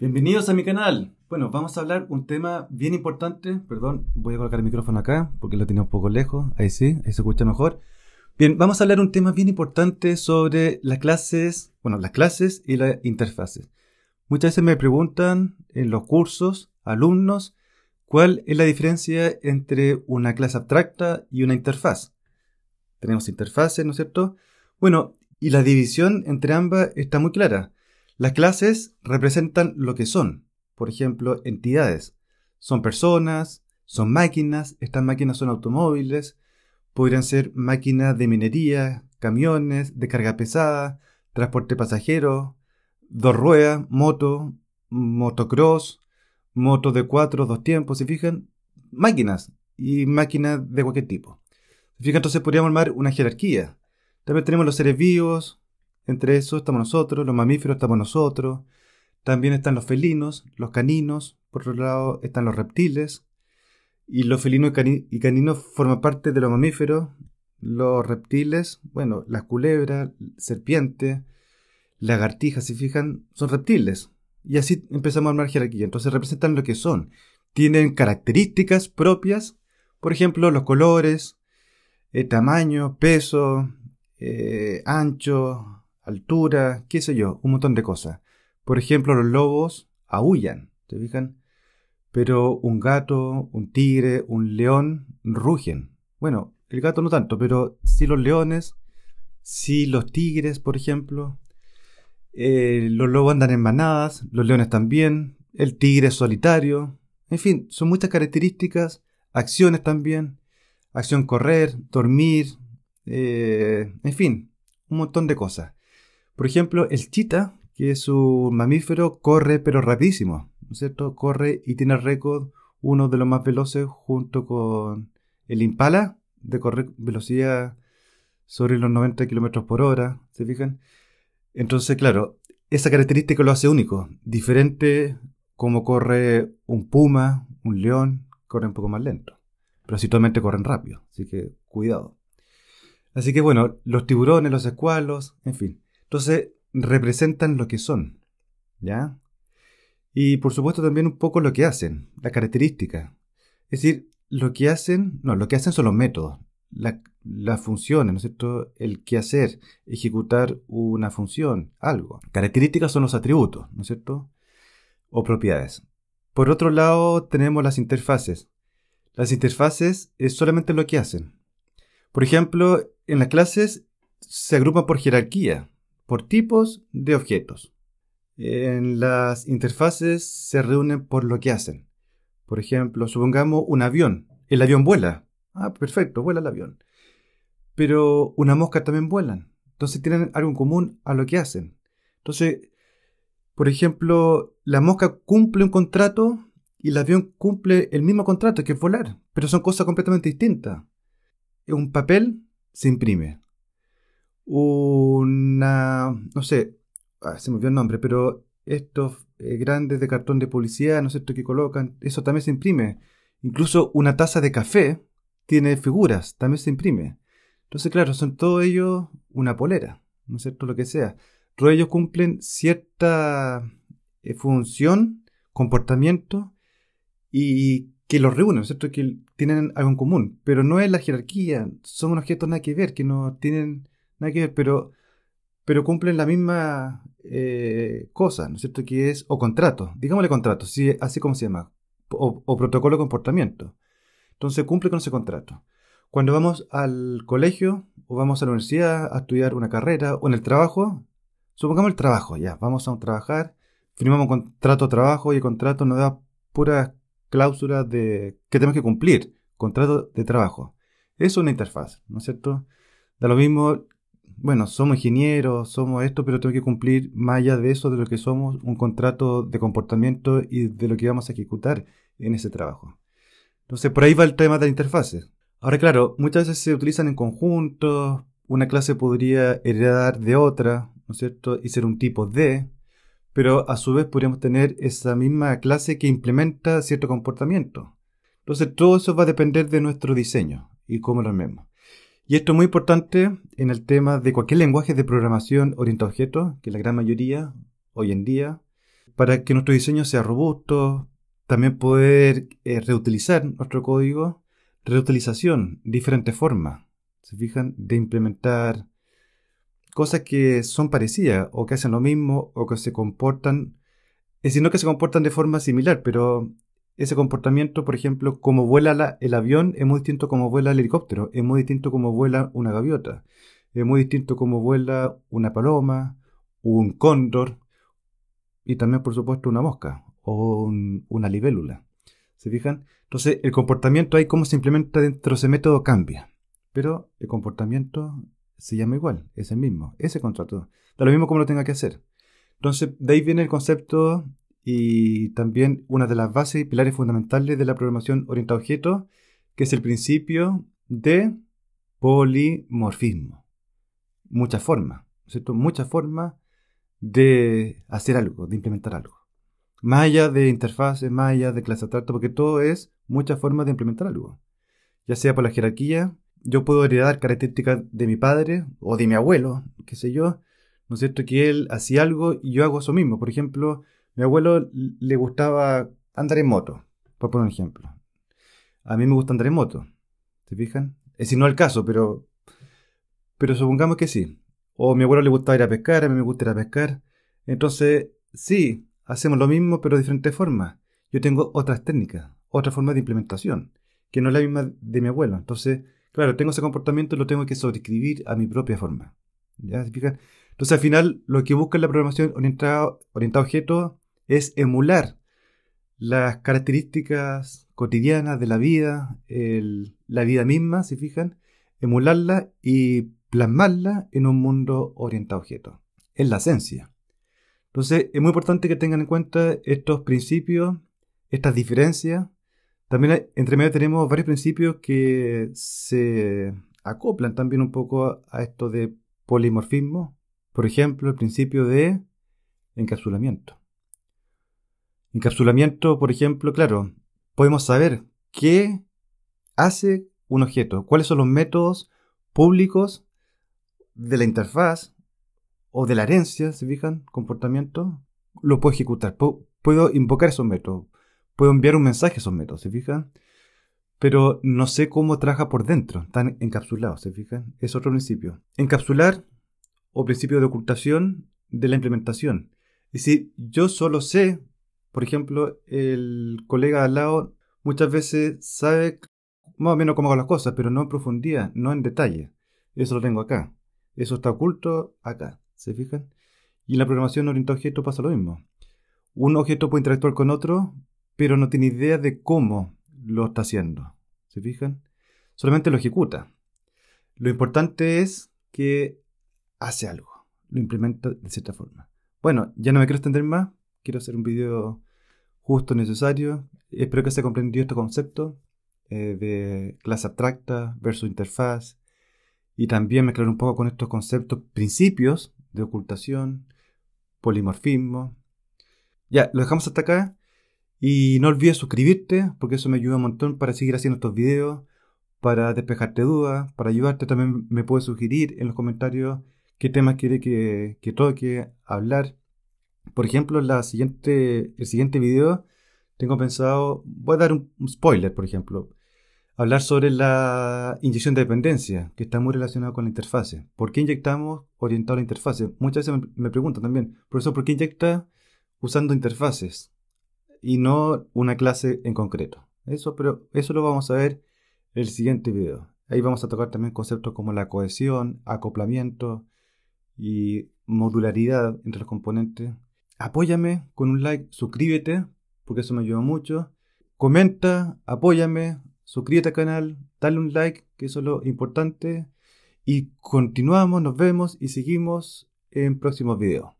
Bienvenidos a mi canal. Bueno, vamos a hablar un tema bien importante. Perdón, voy a colocar el micrófono acá porque lo tenía un poco lejos. Ahí sí, ahí se escucha mejor. Bien, vamos a hablar un tema bien importante sobre las clases, bueno, las clases y las interfaces. Muchas veces me preguntan en los cursos, alumnos, cuál es la diferencia entre una clase abstracta y una interfaz. Tenemos interfaces, ¿no es cierto? Bueno, y la división entre ambas está muy clara las clases representan lo que son, por ejemplo, entidades. Son personas, son máquinas, estas máquinas son automóviles, podrían ser máquinas de minería, camiones, de carga pesada, transporte pasajero, dos ruedas, moto, motocross, moto de cuatro, dos tiempos, y fijan, máquinas y máquinas de cualquier tipo. Si entonces podríamos armar una jerarquía. También tenemos los seres vivos, entre eso estamos nosotros, los mamíferos estamos nosotros, también están los felinos, los caninos, por otro lado están los reptiles, y los felinos y, caninos forman parte de los mamíferos, los reptiles, bueno, las culebras, serpientes, lagartijas, si fijan, son reptiles. Y así empezamos a armar aquí... Entonces representan lo que son. Tienen características propias, por ejemplo, los colores, eh, tamaño, peso, eh, ancho, altura, qué sé yo, un montón de cosas. Por ejemplo, los lobos aullan, ¿te fijan? Pero un gato, un tigre, un león rugen. Bueno, el gato no tanto, pero sí los leones, sí los tigres, por ejemplo. Eh, los lobos andan en manadas, los leones también, el tigre es solitario. En fin, son muchas características, acciones también. Acción correr, dormir, eh, en fin, un montón de cosas. Por ejemplo, el chita, que es un mamífero, corre pero rapidísimo, ¿no es cierto? Corre y tiene récord uno de los más veloces junto con el impala de correr velocidad sobre los 90 km por hora, ¿se fijan? Entonces, claro, esa característica lo hace único, diferente como corre un puma, un león, corre un poco más lento, pero totalmente corren rápido, así que cuidado. Así que bueno, los tiburones, los escualos, en fin. Entonces, representan lo que son, ¿ya? Y por supuesto también un poco lo que hacen, la característica. Es decir, lo que hacen, no, lo que hacen son los métodos, las funciones, ¿no es cierto? El qué hacer, ejecutar una función, algo. Características son los atributos, ¿no es cierto? O propiedades. Por otro lado, tenemos las interfaces. Las interfaces es solamente lo que hacen. Por ejemplo, en las clases se agrupan por jerarquía, por tipos de objetos. En las interfaces se reúnen por lo que hacen. Por ejemplo, supongamos un avión. El avión vuela. Ah, perfecto, vuela el avión. Pero una mosca también vuela. Entonces tienen algo en común a lo que hacen. Entonces, por ejemplo, la mosca cumple un contrato y el avión cumple el mismo contrato que es volar, pero son cosas completamente distintas. Un papel se imprime, una, no sé, ah, se me olvidó el nombre, pero estos eh, grandes de cartón de publicidad, ¿no es cierto?, que colocan, eso también se imprime. Incluso una taza de café tiene figuras, también se imprime. Entonces, claro, son todos ellos una polera, ¿no es cierto?, lo que sea. Todos ellos cumplen cierta eh, función, comportamiento y que los reúnen, ¿no es cierto?, que tienen algo en común, pero no es la jerarquía, son objetos nada que ver, que no tienen que pero, pero cumplen la misma eh, cosa, ¿no es cierto? Que es, o contrato, digámosle contrato, así como se llama, o, protocolo de comportamiento. Entonces cumple con ese contrato. Cuando vamos al colegio o vamos a la universidad a estudiar una carrera o en el trabajo, supongamos el trabajo, ya, vamos a trabajar, firmamos un contrato de trabajo y el contrato nos da puras cláusulas de que tenemos que cumplir, contrato de trabajo. es una interfaz, ¿no es cierto? Da lo mismo bueno, somos ingenieros, somos esto, pero tengo que cumplir más allá de eso, de lo que somos, un contrato de comportamiento y de lo que vamos a ejecutar en ese trabajo. Entonces, por ahí va el tema de la interfaces. Ahora, claro, muchas veces se utilizan en conjunto, una clase podría heredar de otra, ¿no es cierto? Y ser un tipo de, pero a su vez podríamos tener esa misma clase que implementa cierto comportamiento. Entonces, todo eso va a depender de nuestro diseño y cómo lo armemos. Y esto es muy importante en el tema de cualquier lenguaje de programación orientado a objetos, que la gran mayoría hoy en día, para que nuestro diseño sea robusto, también poder eh, reutilizar nuestro código, reutilización, diferentes formas, se fijan, de implementar cosas que son parecidas o que hacen lo mismo o que se comportan, es eh, sino que se comportan de forma similar, pero ese comportamiento, por ejemplo, como vuela el avión, es muy distinto como vuela el helicóptero, es muy distinto como vuela una gaviota, es muy distinto como vuela una paloma, un cóndor y también, por supuesto, una mosca o una libélula. ¿Se fijan? Entonces, el comportamiento ahí, como se implementa dentro de ese método, cambia. Pero el comportamiento se llama igual, es el mismo, ese contrato. Da lo mismo como lo tenga que hacer. Entonces, de ahí viene el concepto y también una de las bases y pilares fundamentales de la programación orientada a objetos, que es el principio de polimorfismo. Muchas formas, ¿cierto? Muchas formas de hacer algo, de implementar algo. Más allá de interfaces, más allá de clase trato, porque todo es muchas formas de implementar algo. Ya sea por la jerarquía, yo puedo heredar características de mi padre o de mi abuelo, qué sé yo, ¿no es cierto? Que él hacía algo y yo hago eso mismo. Por ejemplo, mi abuelo le gustaba andar en moto, por poner un ejemplo. A mí me gusta andar en moto, ¿se fijan? Es eh, si no el caso, pero, pero supongamos que sí. O mi abuelo le gustaba ir a pescar, a mí me gusta ir a pescar. Entonces, sí, hacemos lo mismo, pero de diferentes formas. Yo tengo otras técnicas, otra forma de implementación, que no es la misma de mi abuelo. Entonces, claro, tengo ese comportamiento y lo tengo que sobreescribir a mi propia forma. ¿Ya se fijan? Entonces, al final, lo que busca la programación orientada, orientada a objetos es emular las características cotidianas de la vida, la vida misma, si fijan, emularla y plasmarla en un mundo orientado a objetos. Es la esencia. Entonces, es muy importante que tengan en cuenta estos principios, estas diferencias. También entre medio tenemos varios principios que se acoplan también un poco a esto de polimorfismo. Por ejemplo, el principio de encapsulamiento. Encapsulamiento, por ejemplo, claro, podemos saber qué hace un objeto, cuáles son los métodos públicos de la interfaz o de la herencia, se fijan, comportamiento, lo puedo ejecutar, puedo, invocar esos métodos, puedo enviar un mensaje a esos métodos, se fijan, pero no sé cómo trabaja por dentro, están encapsulados, se fijan, es otro principio. Encapsular o principio de ocultación de la implementación. Es decir, yo solo sé por ejemplo, el colega al lado muchas veces sabe más o menos cómo hago las cosas, pero no en profundidad, no en detalle. Eso lo tengo acá. Eso está oculto acá. ¿Se fijan? Y en la programación orientada a objetos pasa lo mismo. Un objeto puede interactuar con otro, pero no tiene idea de cómo lo está haciendo. ¿Se fijan? Solamente lo ejecuta. Lo importante es que hace algo. Lo implementa de cierta forma. Bueno, ya no me quiero extender más. Quiero hacer un video justo, necesario. Espero que se comprendido este concepto eh, de clase abstracta versus interfaz y también mezclar un poco con estos conceptos, principios de ocultación, polimorfismo. Ya, lo dejamos hasta acá. Y no olvides suscribirte, porque eso me ayuda un montón para seguir haciendo estos videos, para despejarte dudas, para ayudarte. También me puedes sugerir en los comentarios qué temas quiere que, que toque hablar. Por ejemplo, la siguiente, el siguiente video tengo pensado, voy a dar un, spoiler, por ejemplo, hablar sobre la inyección de dependencia, que está muy relacionado con la interfase. ¿Por qué inyectamos orientado a la interfase? Muchas veces me, preguntan también, profesor, ¿por qué inyecta usando interfaces y no una clase en concreto? Eso, pero eso lo vamos a ver en el siguiente video. Ahí vamos a tocar también conceptos como la cohesión, acoplamiento y modularidad entre los componentes Apóyame con un like, suscríbete, porque eso me ayuda mucho. Comenta, apóyame, suscríbete al canal, dale un like, que eso es lo importante. Y continuamos, nos vemos y seguimos en próximos videos.